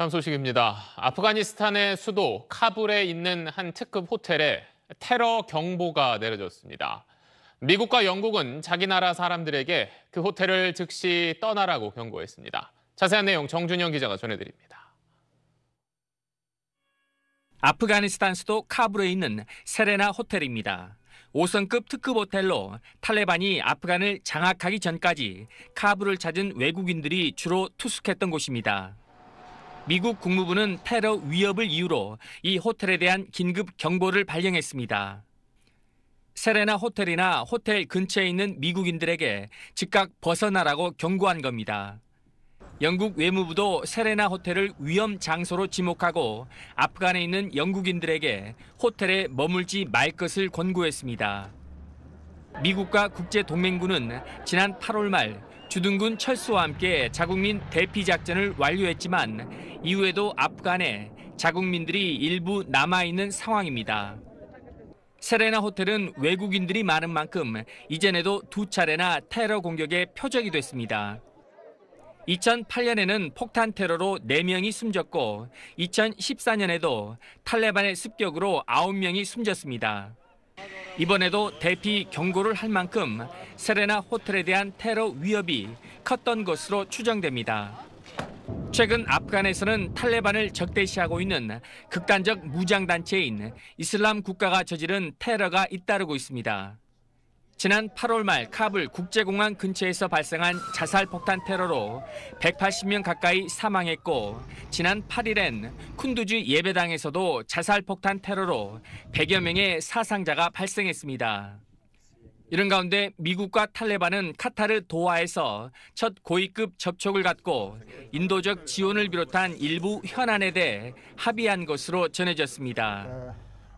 다음 소식입니다. 아프가니스탄의 수도 카불에 있는 한 특급 호텔에 테러 경보가 내려졌습니다. 미국과 영국은 자기 나라 사람들에게 그 호텔을 즉시 떠나라고 경고했습니다. 자세한 내용 정준영 기자가 전해드립니다. 아프가니스탄 수도 카불에 있는 세레나 호텔입니다. 5성급 특급 호텔로 탈레반이 아프간을 장악하기 전까지 카불을 찾은 외국인들이 주로 투숙했던 곳입니다. 미국 국무부는 테러 위협을 이유로 이 호텔에 대한 긴급 경보를 발령했습니다. 세레나 호텔이나 호텔 근처에 있는 미국인들에게 즉각 벗어나라고 경고한 겁니다. 영국 외무부도 세레나 호텔을 위험 장소로 지목하고 아프간에 있는 영국인들에게 호텔에 머물지 말 것을 권고했습니다. 미국과 국제 동맹군은 지난 8월 말 주둔군 철수와 함께 자국민 대피 작전을 완료했지만 이후에도 아프간에 자국민들이 일부 남아있는 상황입니다. 세레나 호텔은 외국인들이 많은 만큼 이전에도 두 차례나 테러 공격의 표적이 됐습니다. 2008년에는 폭탄 테러로 4명이 숨졌고 2014년에도 탈레반의 습격으로 9명이 숨졌습니다. 이번에도 대피 경고를 할 만큼 세레나 호텔에 대한 테러 위협이 컸던 것으로 추정됩니다. 최근 아프간에서는 탈레반을 적대시하고 있는 극단적 무장단체인 이슬람 국가가 저지른 테러가 잇따르고 있습니다. 지난 8월 말 카불 국제공항 근처에서 발생한 자살 폭탄 테러로 180명 가까이 사망했고 지난 8일엔 쿤두즈 예배당에서도 자살 폭탄 테러로 100여 명의 사상자가 발생했습니다. 이런 가운데 미국과 탈레반은 카타르 도하에서 첫 고위급 접촉을 갖고 인도적 지원을 비롯한 일부 현안에 대해 합의한 것으로 전해졌습니다.